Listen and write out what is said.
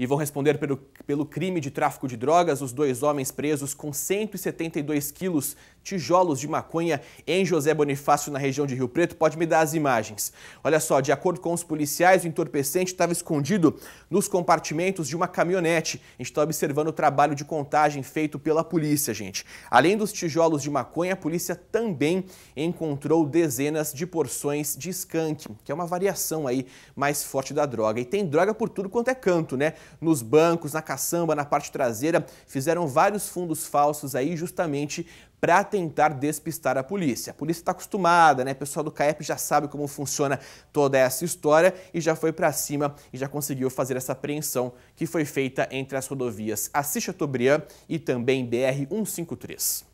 e vão responder pelo, pelo crime de tráfico de drogas os dois homens presos com 172 quilos tijolos de maconha em José Bonifácio, na região de Rio Preto. Pode me dar as imagens. Olha só, de acordo com os policiais, o entorpecente estava escondido nos compartimentos de uma caminhonete. A gente está observando o trabalho de contagem feito pela polícia, gente. Além dos tijolos de maconha, a polícia também encontrou dezenas de porções de skunk, que é uma variação aí mais forte da droga. E tem droga por tudo quanto é canto, né? nos bancos, na caçamba, na parte traseira, fizeram vários fundos falsos aí justamente para tentar despistar a polícia. A polícia está acostumada, né? O pessoal do CAEP já sabe como funciona toda essa história e já foi para cima e já conseguiu fazer essa apreensão que foi feita entre as rodovias Assis Chateaubriand e também BR-153.